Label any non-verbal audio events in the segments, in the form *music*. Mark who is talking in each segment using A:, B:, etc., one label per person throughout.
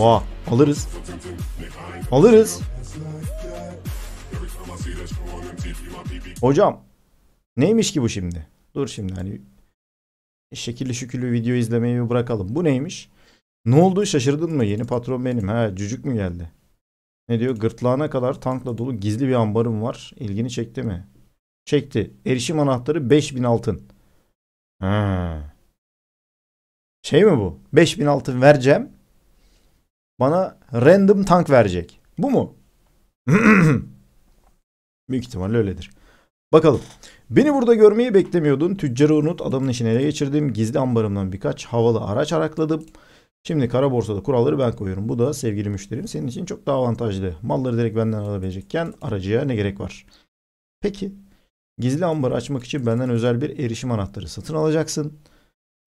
A: Oha alırız. Alırız. Hocam neymiş ki bu şimdi? Dur şimdi hani şekilli şükürlü video izlemeyi bırakalım. Bu neymiş? Ne oldu şaşırdın mı? Yeni patron benim. ha, cücük mü geldi? Ne diyor? Gırtlağına kadar tankla dolu gizli bir ambarım var. İlgini çekti mi? Çekti. Erişim anahtarı 5000 altın. He. Şey mi bu? 5000 altın vereceğim bana random tank verecek. Bu mu? *clears throat* Büyük ihtimalle öyledir. Bakalım. Beni burada görmeyi beklemiyordun. Tüccarı unut. Adamın işini ele geçirdim. Gizli ambarımdan birkaç havalı araç arakladım. Şimdi kara borsada kuralları ben koyuyorum. Bu da sevgili müşterim senin için çok daha avantajlı. Malları direkt benden alabilecekken aracıya ne gerek var? Peki. Gizli ambarı açmak için benden özel bir erişim anahtarı satın alacaksın.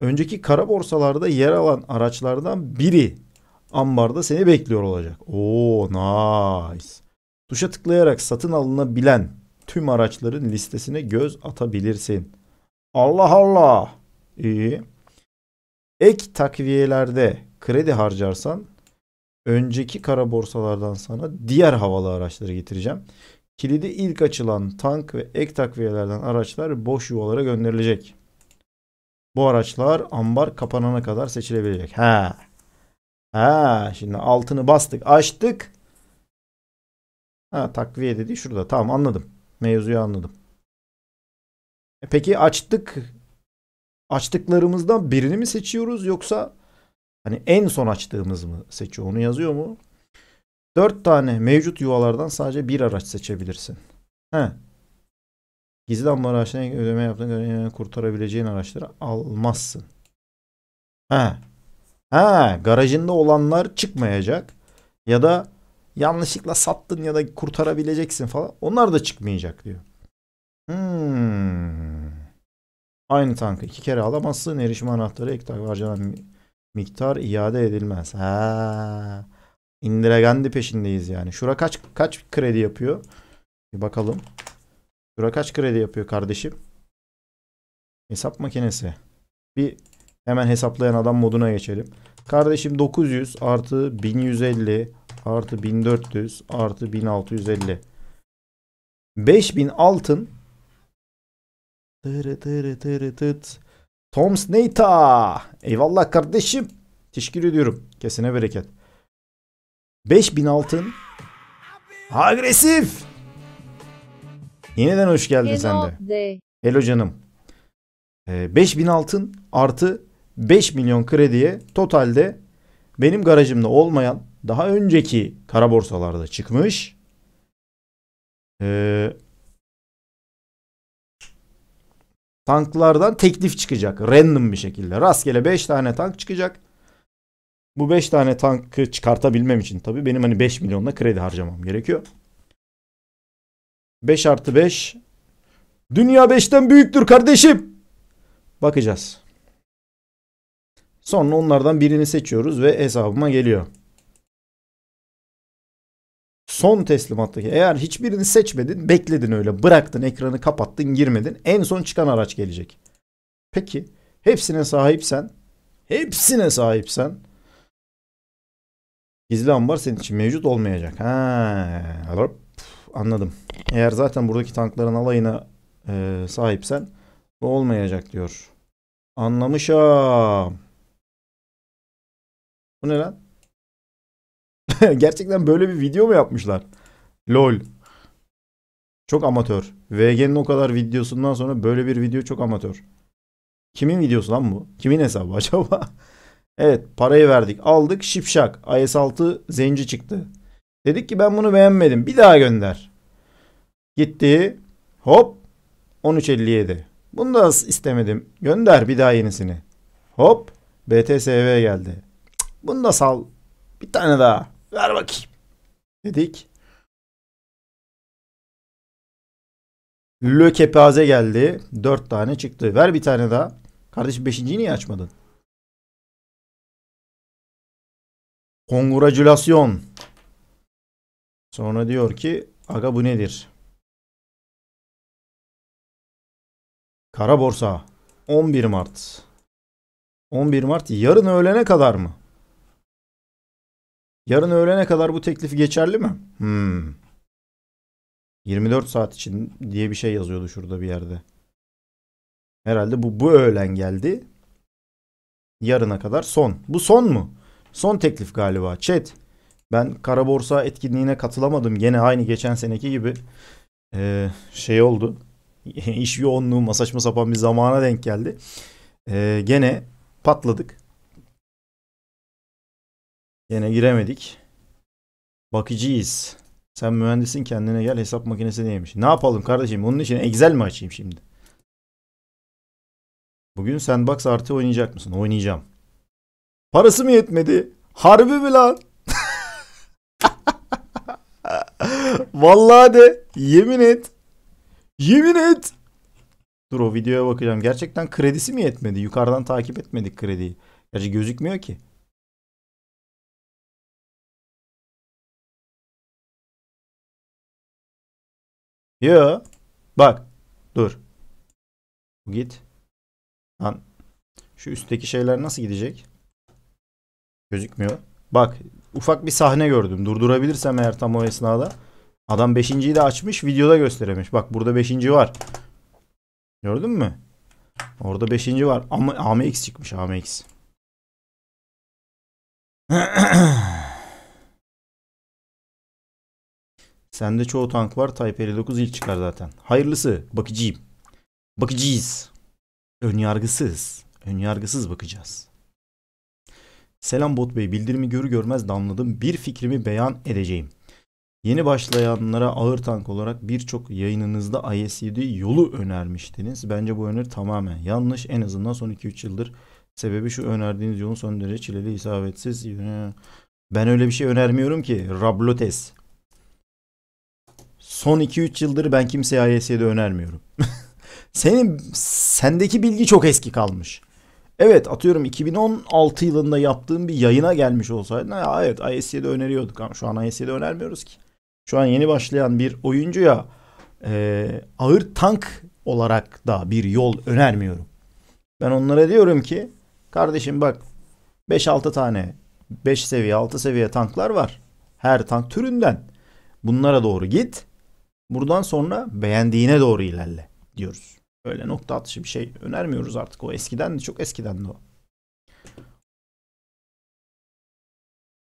A: Önceki kara borsalarda yer alan araçlardan biri ambarda seni bekliyor olacak. Oo nice. Tuşa tıklayarak satın alınabilen tüm araçların listesine göz atabilirsin. Allah Allah. İyi. Ek takviyelerde kredi harcarsan önceki kara borsalardan sana diğer havalı araçları getireceğim. Kilidi ilk açılan tank ve ek takviyelerden araçlar boş yuvalara gönderilecek. Bu araçlar ambar kapanana kadar seçilebilecek. He. Ha şimdi altını bastık açtık. Ha takviye dedi şurada tamam anladım. Mevzuyu anladım. E peki açtık açtıklarımızdan birini mi seçiyoruz yoksa hani en son açtığımız mı seçiyor onu yazıyor mu? 4 tane mevcut yuvalardan sadece bir araç seçebilirsin. He. Gizli damla araçlarına ödeme yaptığın kurtarabileceğin araçları almazsın. He. Ha, garajında olanlar çıkmayacak. Ya da yanlışlıkla sattın ya da kurtarabileceksin falan. Onlar da çıkmayacak diyor. Hmm. Aynı tankı iki kere alamazsın. Erişim anahtarı ek harcanan miktar iade edilmez. Ha. Indira Gandhi peşindeyiz yani. Şura kaç kaç kredi yapıyor? Bir bakalım. Şura kaç kredi yapıyor kardeşim? Hesap makinesi. Bir Hemen hesaplayan adam moduna geçelim. Kardeşim 900 artı 1150 artı 1400 artı 1650. 5000 altın. Tırı tırı tırı tıt. Tom Snaita. Eyvallah kardeşim. Teşekkür ediyorum. Kesine bereket. 5000 altın. Agresif. Yeniden hoş geldin Hello sen de. Hello canım. Ee, 5000 altın artı 5 milyon krediye totalde benim garajımda olmayan daha önceki kara borsalarda çıkmış. Ee, tanklardan teklif çıkacak. Random bir şekilde. Rastgele 5 tane tank çıkacak. Bu 5 tane tankı çıkartabilmem için tabi benim hani 5 milyonla kredi harcamam gerekiyor. 5 artı 5. Dünya 5'ten büyüktür kardeşim. Bakacağız. Sonra onlardan birini seçiyoruz ve hesabıma geliyor. Son teslimattaki eğer hiçbirini seçmedin, bekledin öyle, bıraktın, ekranı kapattın, girmedin. En son çıkan araç gelecek. Peki hepsine sahipsen, hepsine sahipsen gizli ambar senin için mevcut olmayacak. Ha, hop, anladım. Eğer zaten buradaki tankların alayına e, sahipsen bu olmayacak diyor.
B: Anlamışım. Bu ne lan? *laughs* Gerçekten böyle bir video mu yapmışlar? Lol.
A: Çok amatör. VG'nin o kadar videosundan sonra böyle bir video çok amatör. Kimin videosu lan bu? Kimin hesabı *laughs* acaba? evet parayı verdik. Aldık şipşak. IS6 zenci çıktı. Dedik ki ben bunu beğenmedim. Bir daha gönder. Gitti. Hop. 13.57. Bunu da istemedim. Gönder bir daha yenisini. Hop. BTSV geldi. Bunu da sal. Bir tane daha. Ver bakayım. Dedik.
B: Le Kepaze geldi. Dört tane çıktı. Ver bir tane daha. kardeş beşinciyi niye açmadın? Konguracülasyon. Sonra diyor ki aga bu nedir? Kara borsa 11 Mart. 11 Mart yarın öğlene kadar mı?
A: Yarın öğlene kadar bu teklif geçerli mi?
B: Hmm. 24
A: saat için diye bir şey yazıyordu şurada bir yerde. Herhalde bu bu öğlen geldi. Yarına kadar son. Bu son mu? Son teklif galiba. Chat. Ben kara borsa etkinliğine katılamadım. Gene aynı geçen seneki gibi ee, şey oldu. *laughs* İş yoğunluğu saçma sapan bir zamana denk geldi. Ee, gene patladık. Yine giremedik. Bakıcıyız. Sen mühendisin kendine gel hesap makinesi neymiş? Ne yapalım kardeşim? Onun için Excel mi açayım şimdi? Bugün Sandbox artı oynayacak mısın? Oynayacağım. Parası mı yetmedi? Harbi mi lan? *laughs* Vallahi de yemin et. Yemin et. Dur o videoya bakacağım. Gerçekten kredisi mi yetmedi?
B: Yukarıdan takip etmedik krediyi. Gerçi gözükmüyor ki. Yo. Bak. Dur. Git. Lan.
A: Şu üstteki şeyler nasıl gidecek? Gözükmüyor. Bak ufak bir sahne gördüm. Durdurabilirsem eğer tam o esnada. Adam 5.yi de açmış videoda gösteremiş. Bak burada 5. var. Gördün mü? Orada 5. var. Ama
B: AMX çıkmış AMX. *clears throat* Sende çoğu tank var. Type 59 ilk
A: çıkar zaten. Hayırlısı. Bakıcıyım. Bakıcıyız. Önyargısız. Önyargısız bakacağız. Selam Bot Bey. Bildirimi görü görmez damladım. Bir fikrimi beyan edeceğim. Yeni başlayanlara ağır tank olarak birçok yayınınızda IS-7 yolu önermiştiniz. Bence bu öneri tamamen yanlış. En azından son 2-3 yıldır sebebi şu önerdiğiniz yolun son derece çileli isabetsiz. Ben öyle bir şey önermiyorum ki. Rablotes son 2-3 yıldır ben kimseye AYS'de önermiyorum. *laughs* Senin sendeki bilgi çok eski kalmış. Evet atıyorum 2016 yılında yaptığım bir yayına gelmiş olsaydı ya evet ISY'de öneriyorduk ama şu an ISY'de önermiyoruz ki. Şu an yeni başlayan bir oyuncuya e, ağır tank olarak da bir yol önermiyorum. Ben onlara diyorum ki kardeşim bak 5-6 tane 5 seviye 6 seviye tanklar var. Her tank türünden. Bunlara doğru git. Buradan sonra beğendiğine doğru ilerle diyoruz. Öyle nokta atışı bir şey önermiyoruz artık. O eskiden de çok eskiden de o.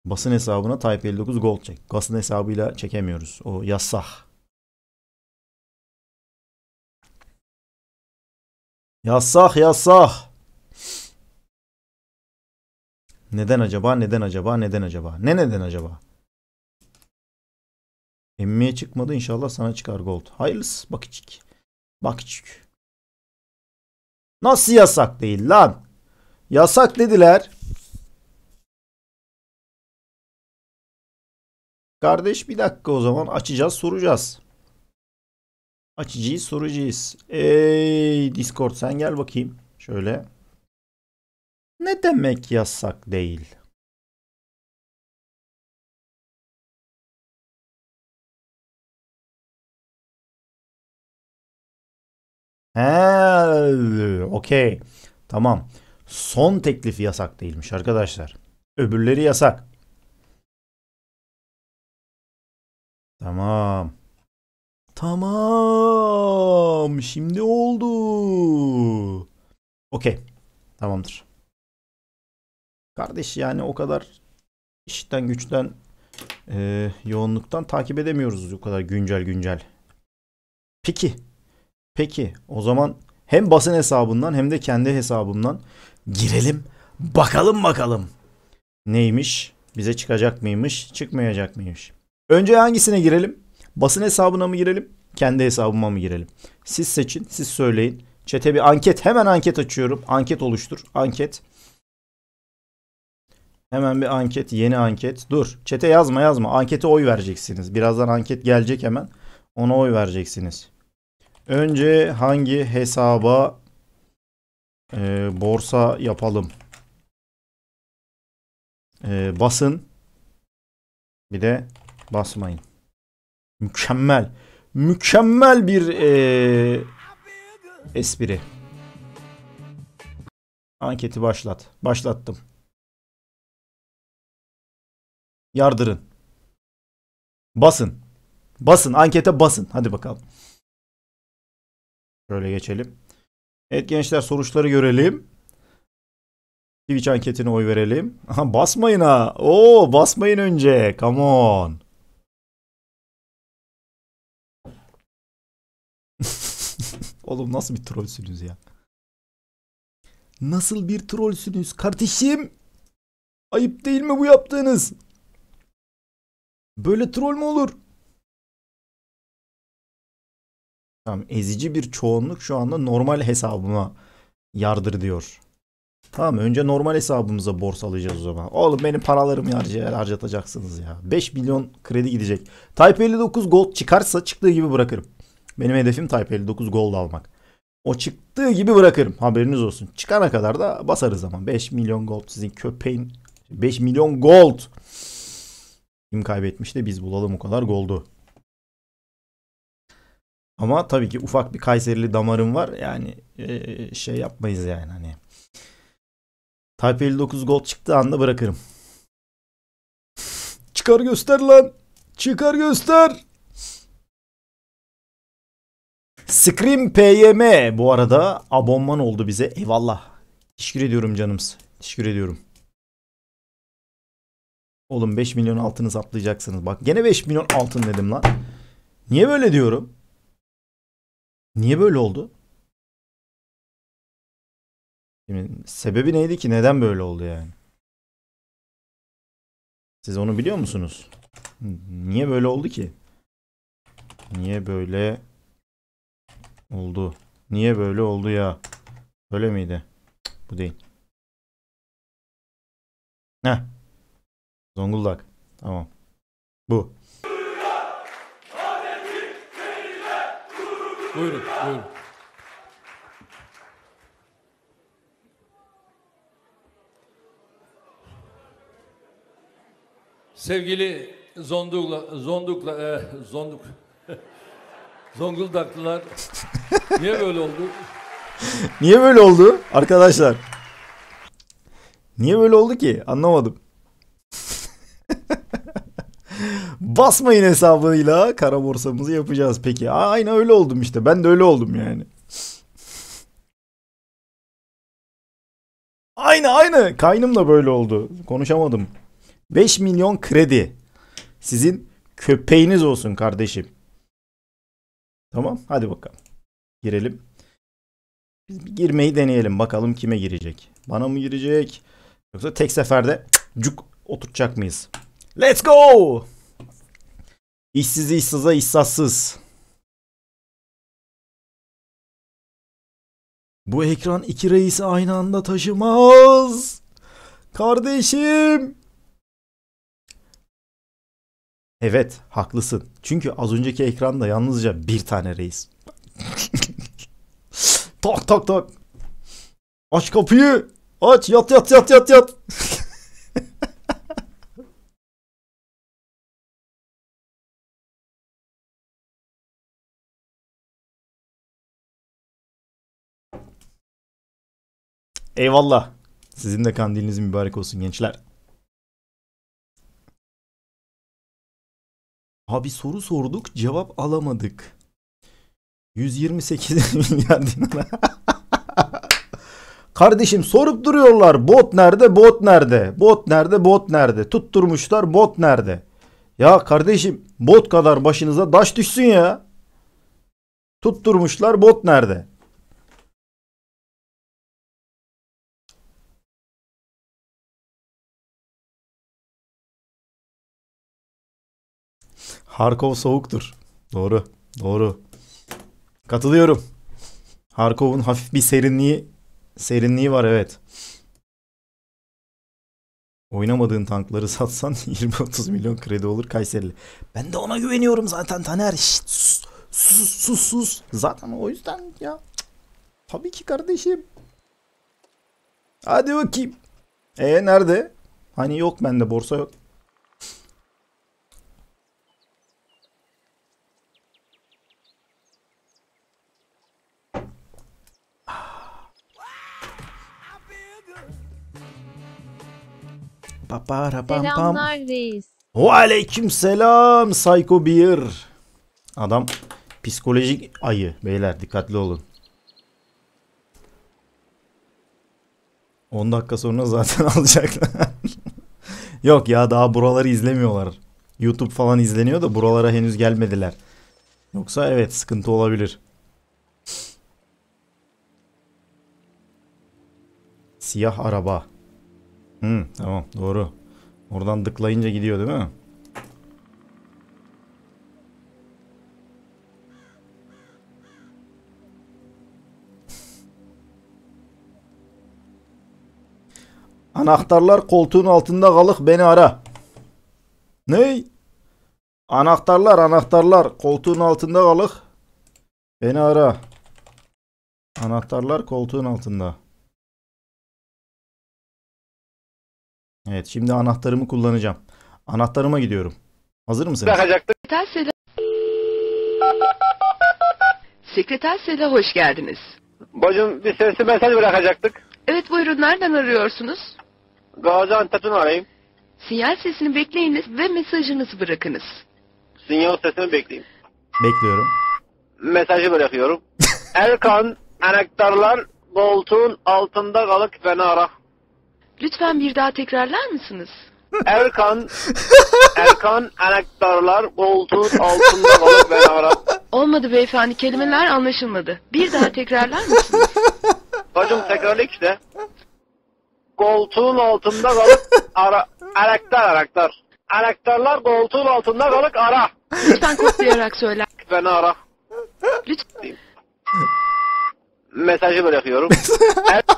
A: Basın hesabına
B: Type 59 Gold çek. Basın hesabıyla çekemiyoruz. O yasak. Yasak yasak. Neden acaba? Neden acaba? Neden acaba? Ne neden
A: acaba? Emmeye çıkmadı inşallah sana çıkar gold.
B: Hayırlısı bakıcık. Bakıcık. Nasıl yasak değil lan? Yasak dediler. Kardeş bir dakika o zaman açacağız soracağız.
A: Açacağız soracağız. Ey Discord sen gel bakayım. Şöyle.
B: Ne demek yasak değil? He, okey. Tamam.
A: Son teklifi yasak değilmiş arkadaşlar. Öbürleri yasak.
B: Tamam. Tamam. Şimdi oldu. Okey.
A: Tamamdır. Kardeş yani o kadar işten güçten e, yoğunluktan takip edemiyoruz o kadar güncel güncel. Peki. Peki o zaman hem basın hesabından hem de kendi hesabımdan girelim bakalım bakalım. Neymiş? Bize çıkacak mıymış? Çıkmayacak mıymış? Önce hangisine girelim? Basın hesabına mı girelim? Kendi hesabıma mı girelim? Siz seçin, siz söyleyin. Çete bir anket, hemen anket açıyorum. Anket oluştur, anket. Hemen bir anket, yeni anket. Dur, çete yazma yazma. Ankete oy vereceksiniz. Birazdan anket gelecek hemen. Ona oy vereceksiniz. Önce hangi hesaba e, borsa yapalım? E, basın. Bir de basmayın. Mükemmel. Mükemmel
B: bir e, espri. Anketi başlat. Başlattım. Yardırın. Basın. Basın. Ankete basın. Hadi bakalım.
A: Şöyle geçelim. Evet gençler sonuçları görelim.
B: Twitch anketine oy verelim. basmayın ha. Oo basmayın önce. Come on. *laughs* Oğlum nasıl bir trollsünüz ya? Nasıl bir trollsünüz kardeşim? Ayıp değil mi bu yaptığınız? Böyle troll mü olur? Tamam ezici bir çoğunluk şu anda normal hesabıma yardır diyor.
A: Tamam önce normal hesabımıza borsa alacağız o zaman. Oğlum benim paralarımı harca harcatacaksınız ya. 5 milyon kredi gidecek. Type 59 Gold çıkarsa çıktığı gibi bırakırım. Benim hedefim Type 59 Gold almak. O çıktığı gibi bırakırım. Haberiniz olsun. Çıkana kadar da basarız ama. 5 milyon gold sizin köpeğin. 5 milyon gold. Kim kaybetmiş de biz bulalım o kadar goldu. Ama tabii ki ufak bir Kayserili damarım var. Yani e, şey yapmayız yani hani.
B: Type 59 gol çıktığı anda bırakırım. *laughs* Çıkar göster lan. Çıkar göster.
A: Scream PYM bu arada abonman oldu bize. Eyvallah. Teşekkür ediyorum canımız. Teşekkür ediyorum. Oğlum 5 milyon
B: altını saplayacaksınız. Bak gene 5 milyon altın dedim lan. Niye böyle diyorum? Niye böyle oldu? Şimdi sebebi neydi ki? Neden böyle oldu yani? Siz onu biliyor
A: musunuz? Niye böyle oldu ki? Niye böyle
B: oldu? Niye böyle oldu ya? Öyle miydi? bu değil. Heh. Zonguldak. Tamam. Bu. Buyurun, buyurun.
C: Sevgili Zondukla, Zondukla, e, Zonduk, *laughs* Zonguldaklılar niye böyle oldu?
A: niye böyle oldu arkadaşlar? Niye böyle oldu ki? Anlamadım. basmayın hesabıyla kara borsamızı yapacağız. Peki aynı öyle oldum işte ben de öyle oldum yani. Aynı aynı kaynım da böyle oldu konuşamadım. 5 milyon kredi sizin köpeğiniz olsun kardeşim. Tamam hadi bakalım girelim. Biz bir girmeyi deneyelim bakalım kime girecek. Bana mı girecek yoksa tek seferde cuk oturacak mıyız? Let's
B: go! İşsiz işsize işsazsız. Bu ekran iki reisi aynı anda taşımaz. Kardeşim.
A: Evet haklısın. Çünkü az önceki ekranda yalnızca bir tane reis. *laughs* tak tak tak. Aç kapıyı.
B: Aç yat yat yat yat yat. Eyvallah. Sizin de kandiliniz mübarek olsun gençler.
A: Abi soru sorduk cevap alamadık. 128 *laughs* milyar *laughs* Kardeşim sorup duruyorlar. Bot nerede? Bot nerede? Bot nerede? Bot nerede? Tutturmuşlar. Bot nerede? Ya kardeşim bot kadar başınıza daş düşsün ya.
B: Tutturmuşlar. Bot nerede? Harkov soğuktur. Doğru. Doğru.
A: Katılıyorum. Harkov'un hafif bir serinliği serinliği var evet. Oynamadığın tankları *laughs* satsan 20-30 milyon kredi olur Kayserili. Ben de ona güveniyorum zaten Taner. Şşt, sus, sus sus sus. Zaten o yüzden ya. Tabii ki kardeşim. Hadi bakayım. E ee, nerede? Hani yok bende borsa yok. pa pam pam. Selamlar reis. Aleyküm selam Psycho Beer. Adam psikolojik ayı beyler dikkatli olun. 10 dakika sonra zaten *laughs* alacaklar. Yok ya daha buraları izlemiyorlar. YouTube falan izleniyor da buralara henüz gelmediler. Yoksa evet sıkıntı olabilir. Siyah araba. Hı, tamam doğru. Oradan dıklayınca gidiyor değil mi? Anahtarlar koltuğun altında kalık beni ara. Ney? Anahtarlar anahtarlar koltuğun altında kalık.
B: Beni ara. Anahtarlar koltuğun altında. Evet şimdi anahtarımı kullanacağım. Anahtarıma
A: gidiyorum. Hazır mısınız?
B: Bakacaktım. Sekreter Sela.
C: Sekreter Sela hoş geldiniz.
A: Bacım bir sesli mesaj
C: bırakacaktık. Evet buyurun nereden arıyorsunuz? Gaziantep'ten arayayım. Sinyal sesini bekleyiniz ve mesajınızı bırakınız. Sinyal sesini bekleyeyim. Bekliyorum. Mesajı bırakıyorum. *laughs* Erkan anahtarlar koltuğun altında kalık beni ara. Lütfen bir daha tekrarlar mısınız? Erkan, *laughs* Erkan anahtarlar koltuğun altında balık ben arar. Olmadı beyefendi kelimeler anlaşılmadı. Bir daha tekrarlar mısınız? Bacım tekrarla işte. Koltuğun altında balık ara, anahtar anahtar. Anahtarlar koltuğun altında balık ara. Lütfen kodlayarak söyle. Beni ara. Lütfen. Mesajı bırakıyorum. er *laughs*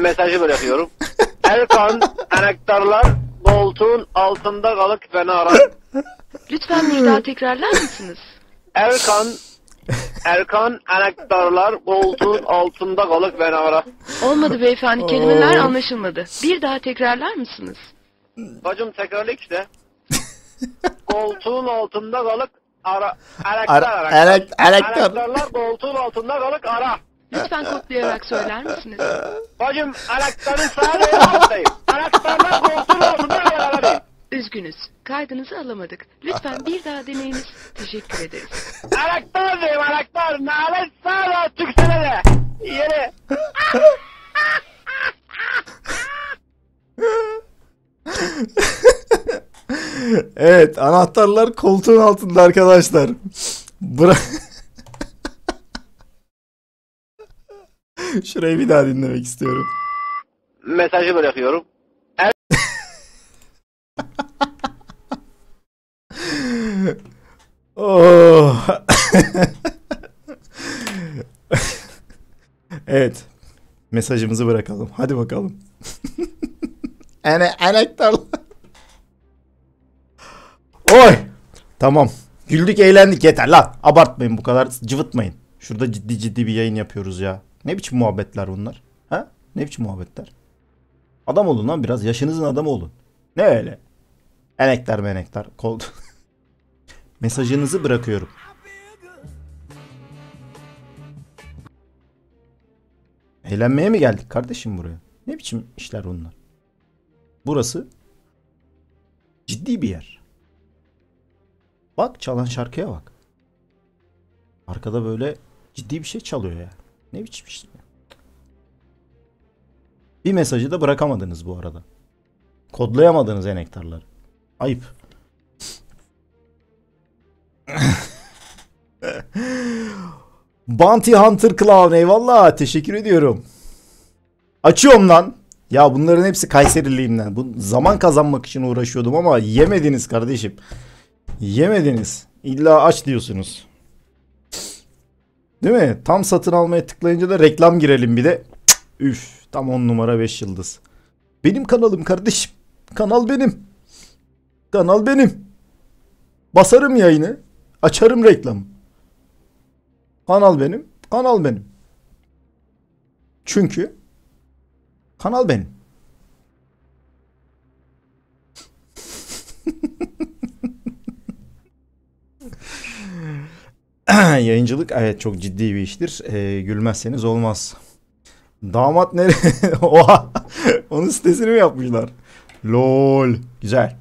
B: Mesajı bırakıyorum. Erkan
C: anahtarlar koltuğun altında kalıp beni arar. Lütfen bir daha tekrarlar mısınız? Erkan Erkan anahtarlar koltuğun altında kalıp beni arar. Olmadı beyefendi kelimeler anlaşılmadı. Bir daha tekrarlar mısınız? Bacım tekerlek işte. *laughs* koltuğun altında kalık ara. Ara, ara, erek, Anahtarlar koltuğun altında kalık ara.
B: Lütfen kutlayarak söyler misiniz? Bacım anahtarın sadece altındayım. Anahtarlar koltuğun altında kalık aradayım.
C: Üzgünüz. Kaydınızı alamadık. Lütfen bir daha deneyiniz. Teşekkür ederiz. Anahtar diyeyim anahtar. Nalet sağla tüksene de. Yere. *laughs*
A: evet anahtarlar koltuğun altında arkadaşlar. Bıra Şurayı bir daha dinlemek istiyorum.
C: Mesajı bırakıyorum. Er
B: oh.
A: evet. Mesajımızı bırakalım. Hadi bakalım. Ene anektarlar. Oy. Tamam. Güldük eğlendik yeter lan. Abartmayın bu kadar cıvıtmayın. Şurada ciddi ciddi bir yayın yapıyoruz ya. Ne biçim muhabbetler bunlar? Ha? Ne biçim muhabbetler? Adam olun lan biraz. Yaşınızın adamı olun. Ne öyle? Enektar menektar. Koldu. *laughs* Mesajınızı bırakıyorum. Eğlenmeye mi geldik kardeşim buraya? Ne biçim işler bunlar? Burası ciddi bir yer. Bak çalan şarkıya bak. Arkada böyle ciddi bir şey çalıyor ya. Ne biçim işte. Bir mesajı da bırakamadınız bu arada. Kodlayamadınız enektarları. Ayıp. *laughs* Bounty Hunter Clown eyvallah teşekkür ediyorum. Açıyorum lan. Ya bunların hepsi kayseriliğimden. Bu zaman kazanmak için uğraşıyordum ama yemediniz kardeşim. Yemediniz. İlla aç diyorsunuz. Değil mi? Tam satın almaya tıklayınca da reklam girelim bir de. Üf, tam 10 numara 5 yıldız. Benim kanalım kardeşim. Kanal benim. Kanal benim. Basarım yayını. Açarım reklamı. Kanal benim. Kanal benim. Çünkü Kanal benim. *laughs* Yayıncılık evet çok ciddi bir iştir. Ee, gülmezseniz olmaz. Damat nere? *laughs* Oha! Onun sitesini mi yapmışlar? Lol. Güzel.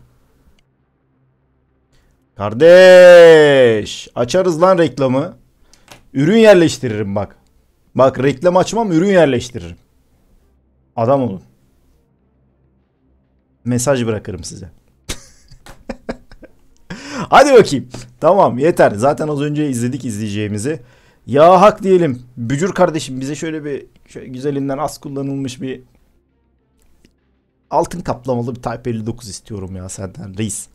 A: Kardeş. Açarız lan reklamı. Ürün yerleştiririm bak. Bak reklam açmam ürün yerleştiririm. Adam olun. Mesaj bırakırım size. *laughs* Hadi bakayım. Tamam yeter. Zaten az önce izledik izleyeceğimizi. Ya hak diyelim. Bücür kardeşim bize şöyle bir şöyle güzelinden az kullanılmış bir altın kaplamalı bir Type 59 istiyorum ya senden reis.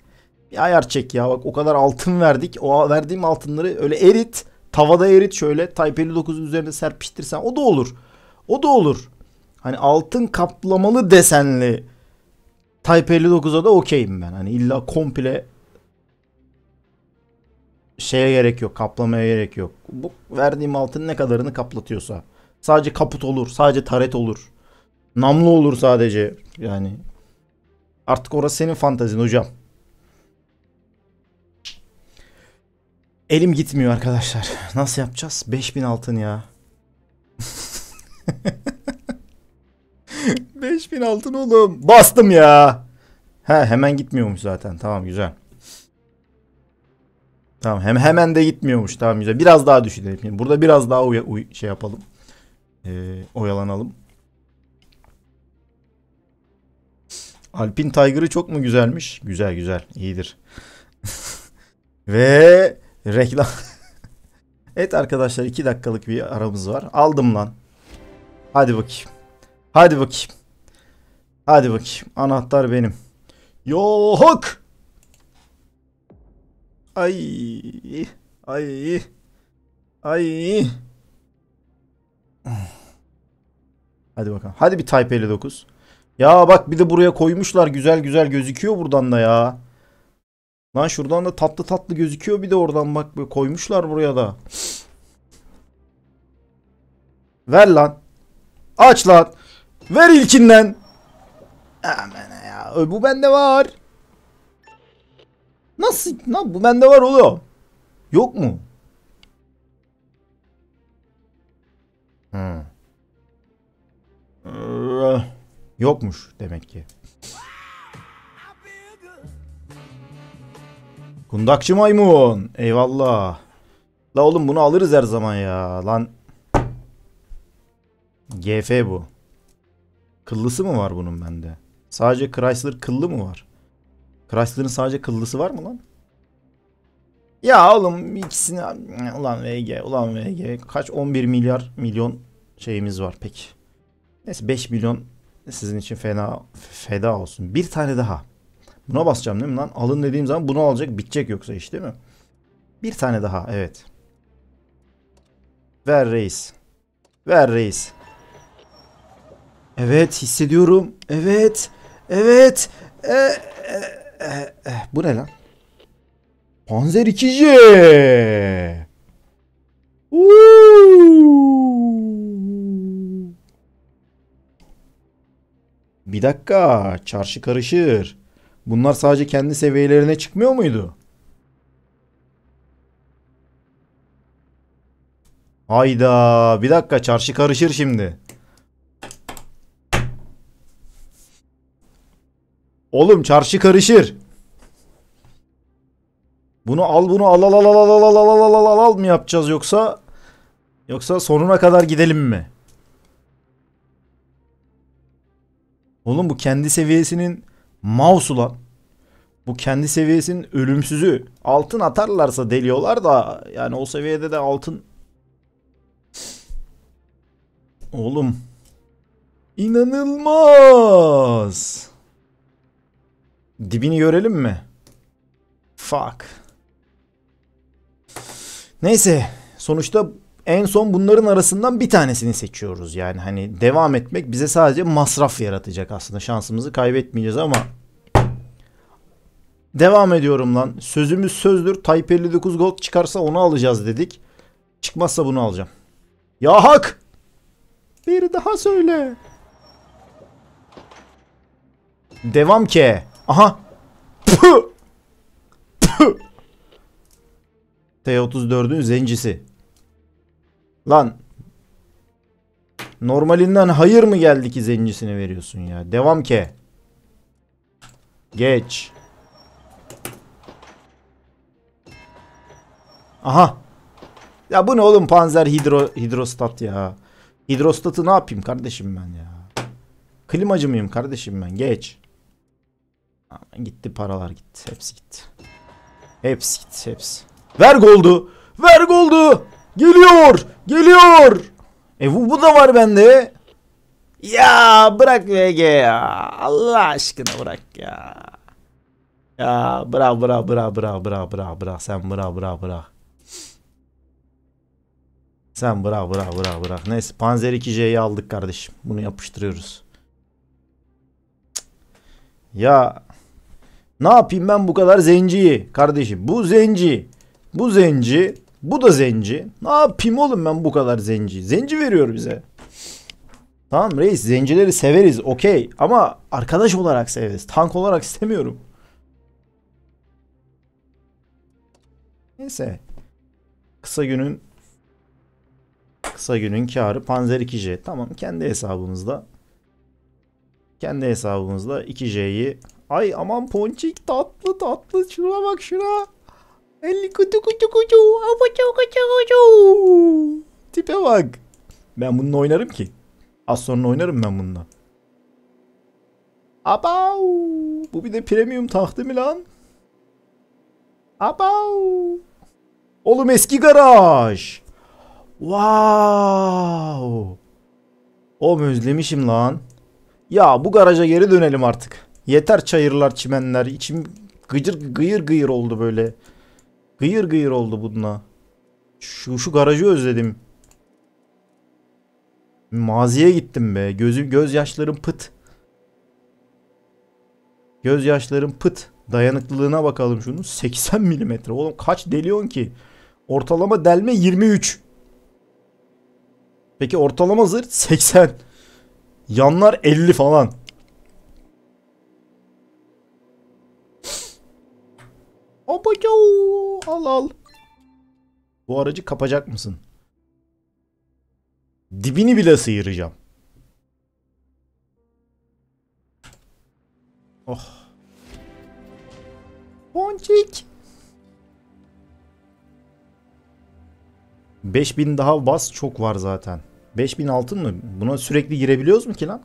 A: Bir ayar çek ya bak o kadar altın verdik. O verdiğim altınları öyle erit. Tavada erit şöyle Type 59'un üzerine serpiştirsen o da olur. O da olur. Hani altın kaplamalı desenli Type 59'a da okeyim ben. Hani illa komple şeye gerek yok. Kaplamaya gerek yok. Bu verdiğim altın ne kadarını kaplatıyorsa. Sadece kaput olur. Sadece taret olur. Namlu olur sadece. Yani artık orası senin fantazin hocam. Elim gitmiyor arkadaşlar. Nasıl yapacağız? 5000 altın ya. *laughs* 5000 *laughs* altın oğlum. Bastım ya. He hemen gitmiyormuş zaten. Tamam güzel. Tamam hem hemen de gitmiyormuş. Tamam güzel. Biraz daha düşünelim. burada biraz daha uya, uy şey yapalım. Ee, oyalanalım. Alpin Tiger'ı çok mu güzelmiş? Güzel güzel. iyidir. *laughs* Ve reklam. *laughs* evet arkadaşlar 2 dakikalık bir aramız var. Aldım lan. Hadi bakayım. Hadi bakayım. Hadi bakayım. Anahtar benim. Yok. Ay. Ay. Ay. Hadi bakalım. Hadi bir Type 59. Ya bak bir de buraya koymuşlar. Güzel güzel gözüküyor buradan da ya. Lan şuradan da tatlı tatlı gözüküyor bir de oradan bak koymuşlar buraya da. Ver lan. Aç lan. Ver ilkinden. Aman ya. Bu bende var. Nasıl? Na, bu bende var oğlum. Yok mu? Hmm. Yokmuş demek ki. Kundakçı maymun. Eyvallah. La oğlum bunu alırız her zaman ya. Lan. GF bu. Kıllısı mı var bunun bende? Sadece Chrysler kıllı mı var? Chrysler'ın sadece kıllısı var mı lan? Ya oğlum ikisini ulan VG ulan VG kaç 11 milyar milyon şeyimiz var pek. Neyse 5 milyon sizin için fena feda olsun. Bir tane daha. Buna basacağım değil mi lan? Alın dediğim zaman bunu alacak bitecek yoksa iş değil mi? Bir tane daha evet. Ver reis. Ver reis. Evet hissediyorum. Evet. Evet. E, e, e, e. Bu ne lan? Panzer 2C. Bir dakika. Çarşı karışır. Bunlar sadece kendi seviyelerine çıkmıyor muydu? Hayda. Bir dakika. Çarşı karışır şimdi. Oğlum çarşı karışır. Bunu al bunu al al al al al al al al al al al al mı yapacağız yoksa yoksa sonuna kadar gidelim mi? Oğlum bu kendi seviyesinin mouse ulan. Bu kendi seviyesinin ölümsüzü. Altın atarlarsa deliyorlar da yani o seviyede de altın Oğlum inanılmaz. Dibini görelim mi? Fuck. Neyse. Sonuçta en son bunların arasından bir tanesini seçiyoruz. Yani hani devam etmek bize sadece masraf yaratacak aslında. Şansımızı kaybetmeyeceğiz ama devam ediyorum lan. Sözümüz sözdür. Type 59 Gold çıkarsa onu alacağız dedik. Çıkmazsa bunu alacağım. Ya hak! Bir daha söyle. Devam ki. Aha. T-34'ün zencisi. Lan. Normalinden hayır mı geldi ki zencisini veriyorsun ya? Devam ke. Geç. Aha. Ya bu ne oğlum panzer hidro, hidrostat ya. Hidrostatı ne yapayım kardeşim ben ya. Klimacı mıyım kardeşim ben? Geç. Gitti paralar gitti. Hepsi gitti. Hepsi gitti. Hepsi. Ver goldu. Ver goldu. Geliyor. Geliyor. E bu, bu da var bende. Ya bırak VG ya.
B: Allah aşkına
A: bırak ya. Ya bra bra bra bra bra bra bra. sen bra bra bra. Sen bra bra bra bra. Neyse Panzer 2J'yi aldık kardeşim. Bunu yapıştırıyoruz. Ya ne yapayım ben bu kadar zenciyi kardeşim? Bu zenci, bu zenci, bu da zenci. Ne yapayım oğlum ben bu kadar zenci? Zenci veriyor bize. Tamam reis zencileri severiz okey ama arkadaş olarak severiz. Tank olarak istemiyorum. Neyse. Kısa günün kısa günün karı Panzer 2J. Tamam kendi hesabımızda kendi hesabımızda 2J'yi Ay aman ponçik tatlı tatlı şuna bak şuna. Elli kutu kutu kutu. Apaçı kutu kutu. Tipe bak. Ben bununla oynarım ki. Az sonra oynarım ben bununla. Abav. Bu bir de premium tahtı mı lan? Abav. Oğlum eski garaj. Wow. Oğlum özlemişim lan. Ya bu garaja geri dönelim artık. Yeter çayırlar çimenler. İçim gıcır gıyır gıyır oldu böyle. Gıyır gıyır oldu bununla. Şu, şu garajı özledim. Maziye gittim be. Gözüm gözyaşlarım pıt. Gözyaşlarım pıt. Dayanıklılığına bakalım şunun. 80 milimetre. Oğlum kaç deliyorsun ki? Ortalama delme 23. Peki ortalama zırh 80. Yanlar 50 falan. Abacav. Al al. Bu aracı kapacak mısın? Dibini bile sıyıracağım. Oh. Boncik. 5000 daha bas çok var zaten. 5000 altın mı? Buna sürekli girebiliyoruz mu ki lan?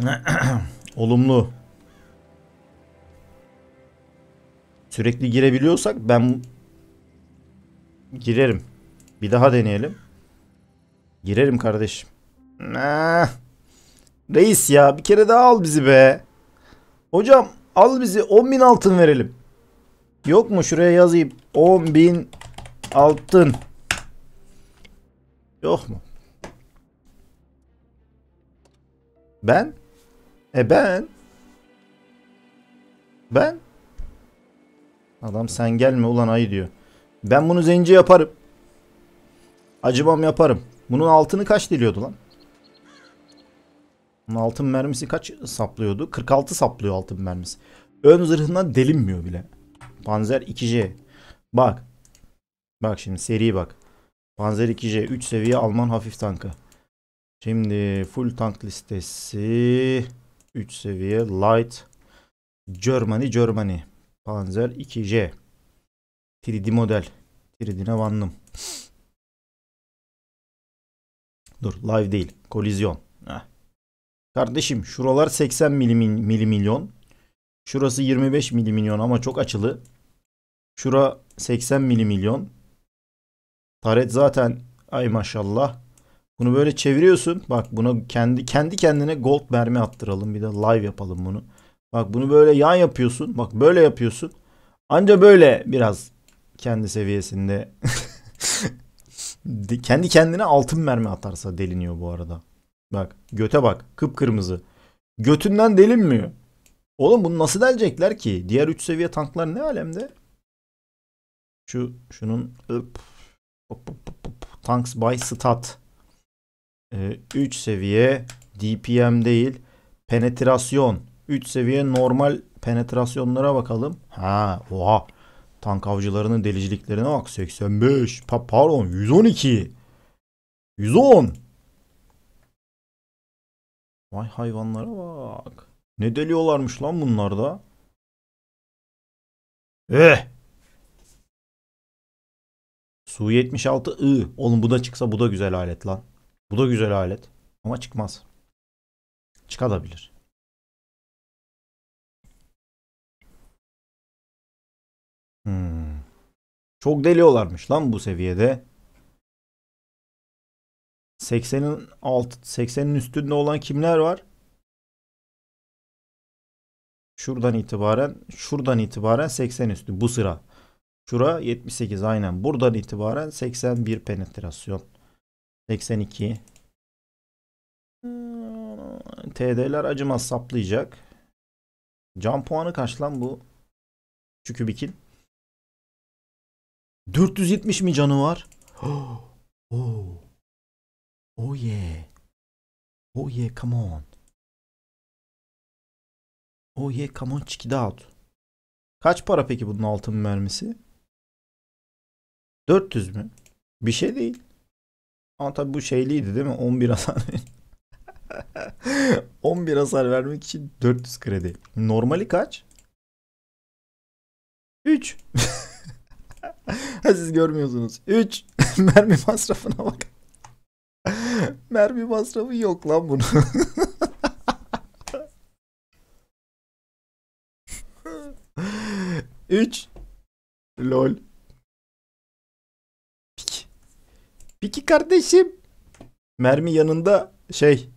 A: *clears throat* Olumlu. Sürekli girebiliyorsak ben girerim. Bir daha deneyelim. Girerim kardeşim. Reis ya bir kere daha al bizi be. Hocam al bizi 10.000 altın verelim. Yok mu şuraya yazayım 10.000 altın. Yok mu? Ben e ben? Ben? Adam sen gelme ulan ayı diyor. Ben bunu zenci yaparım. Acımam yaparım. Bunun altını kaç deliyordu lan? Bunun altın mermisi kaç saplıyordu? 46 saplıyor altın mermisi. Ön zırhından delinmiyor bile. Panzer 2C. Bak. Bak şimdi seri bak. Panzer 2C 3 seviye Alman hafif tankı. Şimdi full tank listesi. 3 seviye Light Germany Germany Panzer 2J 3D model 3D'ne vandım Dur live değil. Kolizyon. Heh. Kardeşim şuralar 80 milim, milimilyon. Şurası 25 milimilyon ama çok açılı. Şura 80 milimilyon. Taret zaten ay maşallah. Bunu böyle çeviriyorsun. Bak buna kendi kendi kendine gold mermi attıralım. Bir de live yapalım bunu. Bak bunu böyle yan yapıyorsun. Bak böyle yapıyorsun. Anca böyle biraz kendi seviyesinde *laughs* kendi kendine altın mermi atarsa deliniyor bu arada. Bak göte bak kıpkırmızı. Götünden delinmiyor. Oğlum bunu nasıl delecekler ki? Diğer 3 seviye tanklar ne alemde? Şu şunun öp, öp, öp, öp, öp, tanks by stat. 3 ee, seviye DPM değil penetrasyon 3 seviye normal penetrasyonlara bakalım. Ha oha tank avcılarının deliciliklerine bak 85 pa pardon 112 110
B: Vay hayvanlara bak. Ne deliyorlarmış lan bunlarda da. Eh. Su 76 I. Oğlum bu da çıksa bu da güzel alet lan. Bu da güzel alet. Ama çıkmaz. Çıkabilir. Hmm. Çok deliyorlarmış lan bu seviyede. 80'in alt 80'in üstünde olan kimler var?
A: Şuradan itibaren şuradan itibaren 80 üstü bu sıra. Şura 78 aynen. Buradan itibaren 81 penetrasyon. 82.
B: Hmm, TD'ler acımaz saplayacak. Can puanı kaç lan bu? Çünkü Bikin. 470 mi canı var? Oh. *gasps* Oh. Oh yeah. Oh yeah, come on. Oh yeah, come on, check it out. Kaç para peki bunun altın mermisi?
A: 400 mü? Bir şey değil. Ama tabii bu şeyliydi değil mi? 11 *laughs* hasar 11 *laughs* hasar vermek için 400 kredi. Normali kaç? 3. ha *laughs* siz görmüyorsunuz. 3. Mermi masrafına bak. Mermi
B: masrafı yok lan bunu. Üç. Lol. Peki kardeşim. Mermi yanında
A: şey.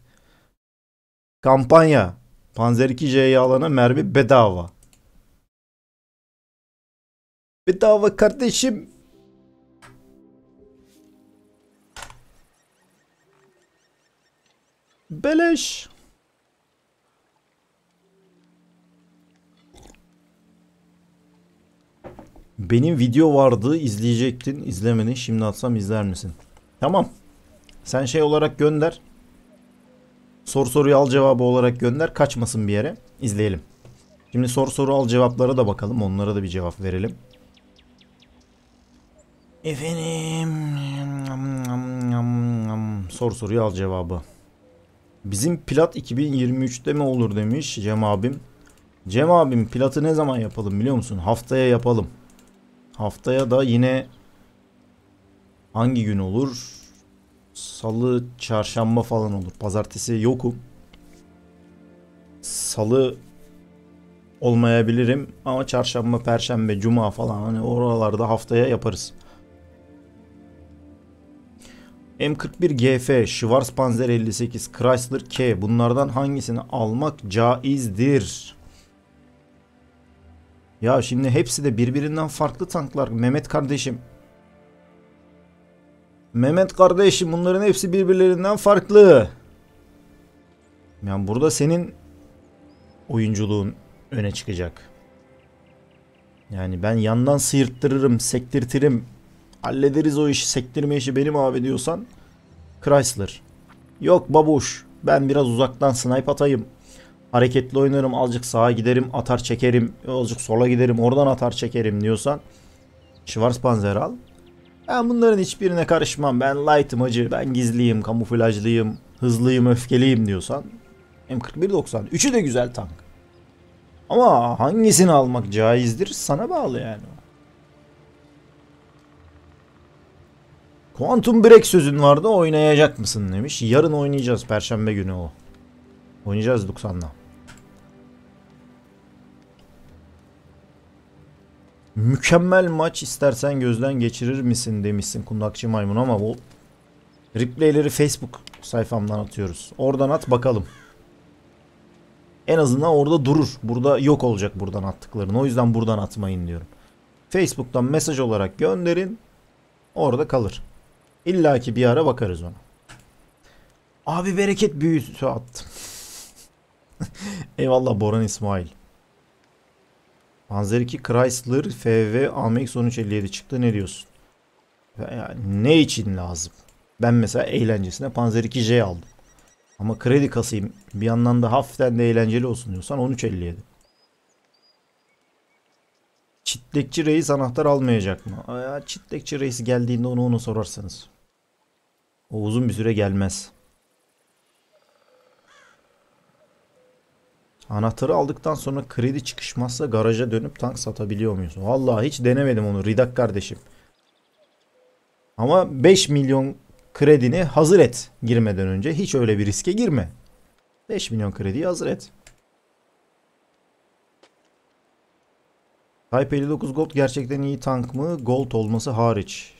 A: Kampanya. Panzer 2J'yi alana mermi
B: bedava. Bedava kardeşim.
A: Beleş. Benim video vardı izleyecektin izlemedin şimdi atsam izler misin? Tamam. Sen şey olarak gönder. Soru soruyu al cevabı olarak gönder. Kaçmasın bir yere. İzleyelim. Şimdi soru soru al cevaplara da bakalım. Onlara da bir cevap verelim. Efendim. Soru soruyu al cevabı. Bizim plat 2023'te mi olur demiş Cem abim. Cem abim platı ne zaman yapalım biliyor musun? Haftaya yapalım. Haftaya da yine hangi gün olur? salı, çarşamba falan olur. Pazartesi yokum. Salı olmayabilirim ama çarşamba, perşembe, cuma falan hani oralarda haftaya yaparız. M41 GF, Schwarzpanzer 58, Chrysler K bunlardan hangisini almak caizdir? Ya şimdi hepsi de birbirinden farklı tanklar Mehmet kardeşim. Mehmet kardeşim bunların hepsi birbirlerinden farklı. Yani burada senin oyunculuğun öne çıkacak. Yani ben yandan sıyırttırırım, sektirtirim. Hallederiz o işi, sektirme işi benim abi diyorsan Chrysler. Yok babuş, ben biraz uzaktan snipe atayım. Hareketli oynarım, azıcık sağa giderim, atar çekerim. Azıcık sola giderim, oradan atar çekerim diyorsan Schwarzpanzer al. Ben bunların hiçbirine karışmam. Ben light'ım hacı. Ben gizliyim, kamuflajlıyım, hızlıyım, öfkeliyim diyorsan m 41 90, Üçü de güzel tank. Ama hangisini almak caizdir sana bağlı yani. Quantum Break sözün vardı oynayacak mısın demiş. Yarın oynayacağız perşembe günü o. Oynayacağız 90'la. Mükemmel maç istersen gözden geçirir misin demişsin kundakçı maymun ama bu replayleri Facebook sayfamdan atıyoruz. Oradan at bakalım. En azından orada durur. Burada yok olacak buradan attıklarını. O yüzden buradan atmayın diyorum. Facebook'tan mesaj olarak gönderin. Orada kalır. İlla ki bir ara bakarız ona. Abi bereket büyüsü attım. *laughs* Eyvallah Boran İsmail. Panzer 2 Chrysler FV AMX 1357 çıktı ne diyorsun? Yani ne için lazım? Ben mesela eğlencesine Panzer 2J aldım. Ama kredi kasayım bir yandan da hafiften de eğlenceli olsun diyorsan 1357. Çitlekçi reis anahtar almayacak mı? Aa, çitlekçi reis geldiğinde onu onu sorarsanız. O uzun bir süre gelmez. Anahtarı aldıktan sonra kredi çıkışmazsa garaja dönüp tank satabiliyor muyuz? Vallahi hiç denemedim onu Ridak kardeşim. Ama 5 milyon kredini hazır et girmeden önce. Hiç öyle bir riske girme. 5 milyon krediyi hazır et. Type 59 Gold gerçekten iyi tank mı? Gold olması hariç.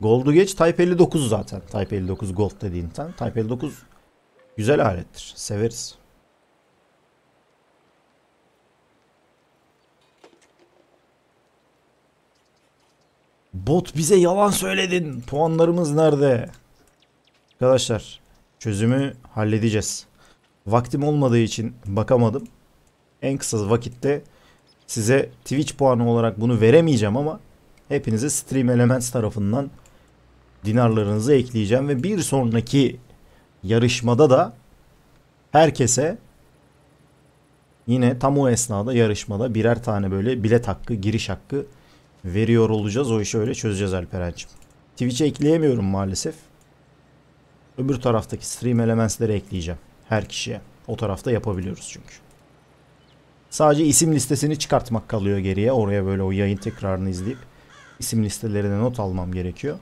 A: Gold'u geç Type 59 zaten. Type 59 Gold dediğin tank. Type 59 güzel alettir. Severiz. Bot bize yalan söyledin. Puanlarımız nerede? Arkadaşlar çözümü halledeceğiz. Vaktim olmadığı için bakamadım. En kısa vakitte size Twitch puanı olarak bunu veremeyeceğim ama hepinize Stream Elements tarafından dinarlarınızı ekleyeceğim ve bir sonraki yarışmada da herkese yine tam o esnada yarışmada birer tane böyle bilet hakkı, giriş hakkı veriyor olacağız. O işi öyle çözeceğiz Alperen'cim. Twitch'e ekleyemiyorum maalesef. Öbür taraftaki stream elementsleri ekleyeceğim. Her kişiye. O tarafta yapabiliyoruz çünkü. Sadece isim listesini çıkartmak kalıyor geriye. Oraya böyle o yayın tekrarını izleyip isim listelerine not almam gerekiyor.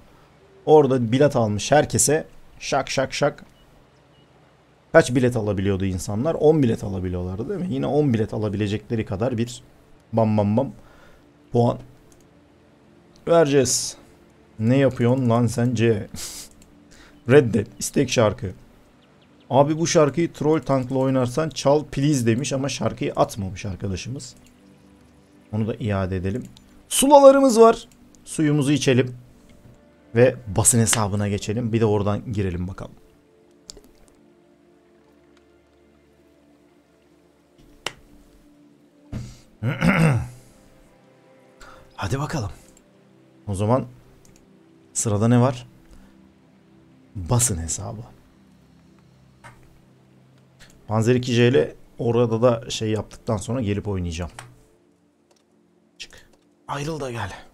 A: Orada bilet almış herkese şak şak şak kaç bilet alabiliyordu insanlar? 10 bilet alabiliyorlardı değil mi? Yine 10 bilet alabilecekleri kadar bir bam bam bam puan Vereceğiz. Ne yapıyorsun lan sence? Reddet. istek şarkı. Abi bu şarkıyı troll tankla oynarsan çal please demiş ama şarkıyı atmamış arkadaşımız. Onu da iade edelim. Sulalarımız var. Suyumuzu içelim. Ve basın hesabına geçelim. Bir de oradan girelim bakalım.
B: *clears throat* Hadi bakalım.
A: O zaman sırada ne var? Basın hesabı. Panzer 2C ile orada da şey yaptıktan sonra gelip
B: oynayacağım. Çık. Ayrıl da gel.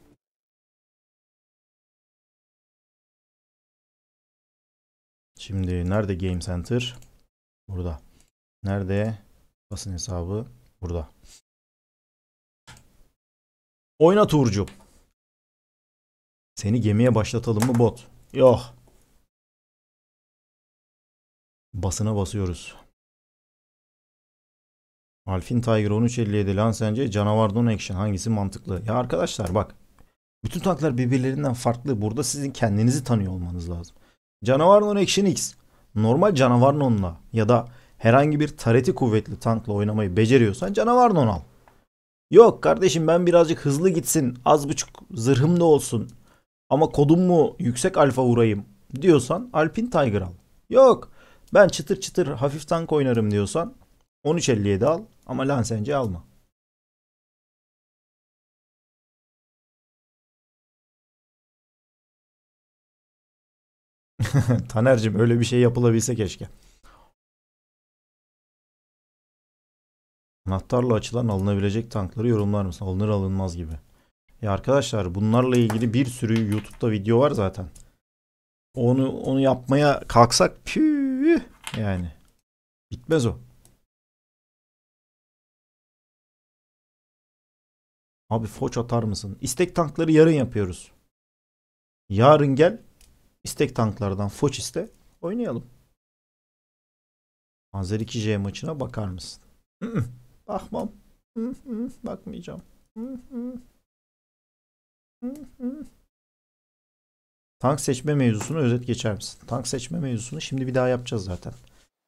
B: Şimdi nerede Game Center? Burada. Nerede? Basın hesabı burada. Oyna Turcu. Seni gemiye başlatalım mı bot? Yok. Basına basıyoruz. Alfin Tiger 1357
A: lan sence canavar don action hangisi mantıklı? Ya arkadaşlar bak. Bütün tanklar birbirlerinden farklı. Burada sizin kendinizi tanıyor olmanız lazım. Canavar non action X. Normal canavar nonla ya da herhangi bir tareti kuvvetli tankla oynamayı beceriyorsan canavar non al. Yok kardeşim ben birazcık hızlı gitsin. Az buçuk zırhım da olsun ama kodum mu yüksek alfa vurayım diyorsan Alpin Tiger al. Yok
B: ben çıtır çıtır hafif tank oynarım diyorsan 1357 al ama Lansence alma. *laughs* Taner'cim öyle bir şey yapılabilse keşke. Anahtarla açılan
A: alınabilecek tankları yorumlar mısın? Alınır alınmaz gibi. Ya arkadaşlar bunlarla ilgili bir sürü
B: YouTube'da video var zaten. Onu onu yapmaya kalksak püh yani bitmez o. Abi foç atar mısın? İstek tankları yarın yapıyoruz.
A: Yarın gel istek tanklardan foç iste oynayalım. Azer 2J maçına bakar mısın?
B: Bakmam. Bakmayacağım.
A: Tank seçme mevzusunu özet geçer misin? Tank seçme mevzusunu şimdi bir daha yapacağız zaten.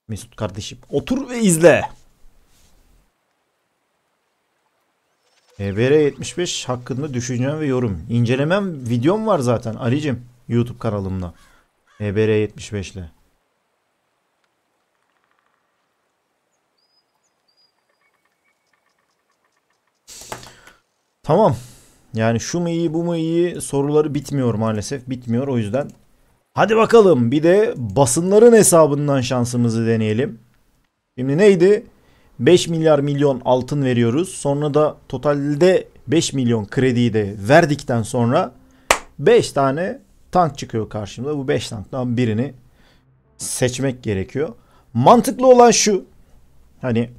A: Mesut kardeşim otur ve izle. EBR 75 hakkında düşüncem ve yorum. İncelemem videom var zaten Ali'cim YouTube kanalımda. EBR 75 ile. Tamam. Yani şu mu iyi bu mu iyi soruları bitmiyor maalesef. Bitmiyor o yüzden. Hadi bakalım bir de basınların hesabından şansımızı deneyelim. Şimdi neydi? 5 milyar milyon altın veriyoruz. Sonra da totalde 5 milyon krediyi de verdikten sonra 5 tane tank çıkıyor karşımda. Bu 5 tanktan birini seçmek gerekiyor. Mantıklı olan şu. Hani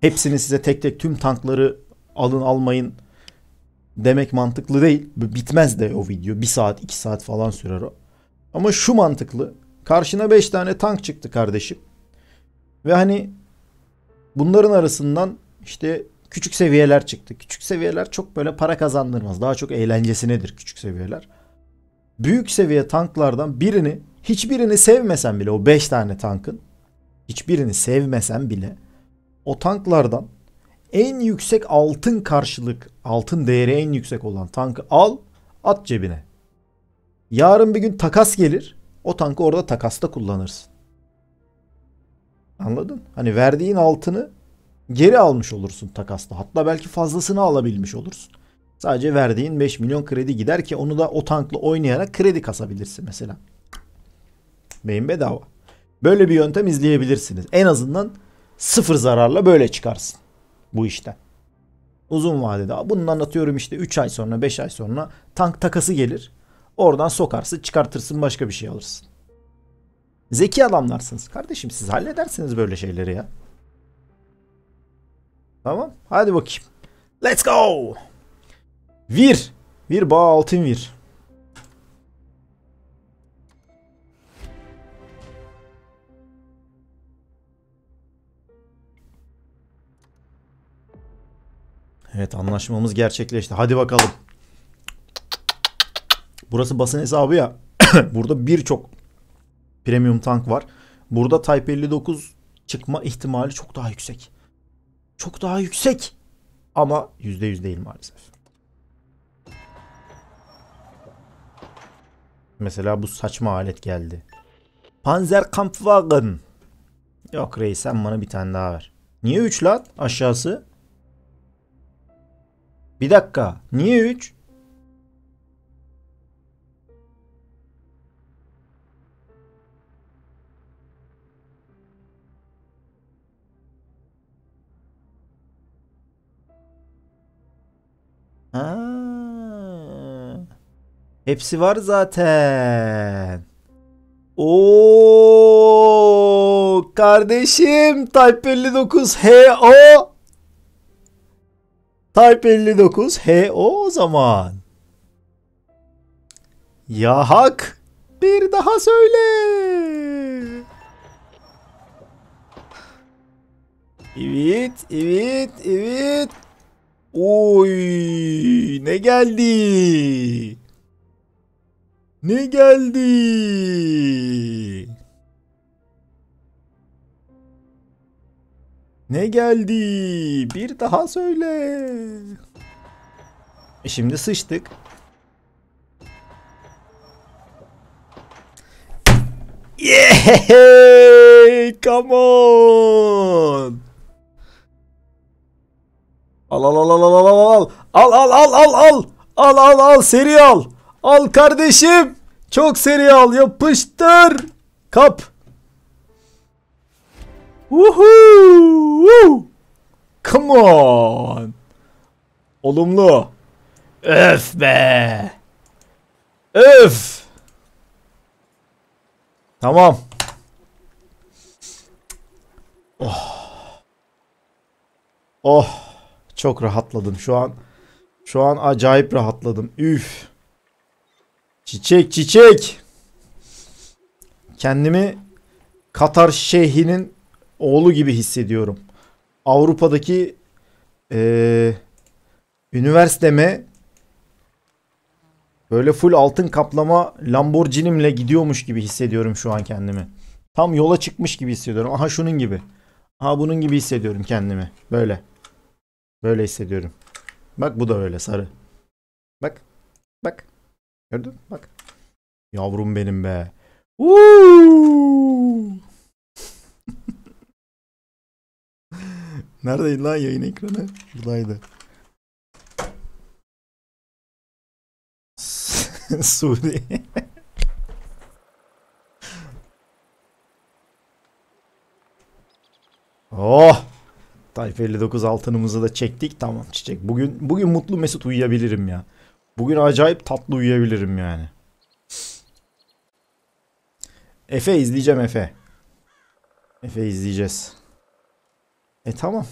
A: hepsini size tek tek tüm tankları alın almayın demek mantıklı değil. Bitmez de o video. Bir saat, iki saat falan sürer o. Ama şu mantıklı. Karşına beş tane tank çıktı kardeşim. Ve hani bunların arasından işte küçük seviyeler çıktı. Küçük seviyeler çok böyle para kazandırmaz. Daha çok eğlencesi nedir küçük seviyeler. Büyük seviye tanklardan birini hiçbirini sevmesen bile o 5 tane tankın hiçbirini sevmesen bile o tanklardan en yüksek altın karşılık, altın değeri en yüksek olan tankı al, at cebine. Yarın bir gün takas gelir. O tankı orada takasta kullanırsın. Anladın? Hani verdiğin altını geri almış olursun takasta. Hatta belki fazlasını alabilmiş olursun. Sadece verdiğin 5 milyon kredi gider ki onu da o tankla oynayarak kredi kasabilirsin mesela. Beyin bedava. Böyle bir yöntem izleyebilirsiniz. En azından sıfır zararla böyle çıkarsın bu işten. Uzun vadede. Bunun anlatıyorum işte 3 ay sonra 5 ay sonra tank takası gelir. Oradan sokarsın çıkartırsın başka bir şey alırsın. Zeki adamlarsınız. Kardeşim siz halledersiniz böyle şeyleri ya. Tamam. Hadi bakayım. Let's go. Vir. Vir bağ altın vir. Evet anlaşmamız gerçekleşti. Hadi bakalım. Burası basın hesabı ya. *coughs* Burada birçok premium tank var. Burada Type 59 çıkma ihtimali çok daha yüksek. Çok daha yüksek. Ama %100 değil maalesef. Mesela bu saçma alet geldi. Panzer Kampfwagen. Yok reis sen bana bir tane daha ver. Niye 3 lan aşağısı? Bir dakika. Niye 3? Ha. Hepsi var zaten. O kardeşim Type 59 HO Type 59 H o zaman. Ya hak bir daha söyle. Evet, evet, evet. Oy ne geldi? Ne geldi? Ne geldi? Bir daha söyle. E şimdi sıçtık. Yeah!
C: Come on! Al al al al al al al al al al al al al al al seri al al kardeşim çok seri al yapıştır kap Woohoo! Come on! Olumlu. Öf be!
A: Öf! Tamam. Oh. Oh. Çok rahatladım şu an. Şu an acayip rahatladım. Üf. Çiçek çiçek. Kendimi Katar şeyhinin oğlu gibi hissediyorum. Avrupa'daki e, üniversiteme böyle full altın kaplama Lamborghini'mle gidiyormuş gibi hissediyorum şu an kendimi. Tam yola çıkmış gibi hissediyorum. Aha şunun gibi. Aha bunun gibi hissediyorum kendimi. Böyle. Böyle hissediyorum. Bak bu da öyle sarı. Bak. Bak. Gördün mü? Bak. Yavrum benim be.
B: Uuuu. Neredeydi lan yayın ekranı? Buradaydı. *laughs* Suri.
A: oh! Tayfa 59 altınımızı da çektik. Tamam çiçek. Bugün bugün mutlu mesut uyuyabilirim ya. Bugün acayip tatlı uyuyabilirim yani. Efe izleyeceğim Efe. Efe izleyeceğiz. E tamam.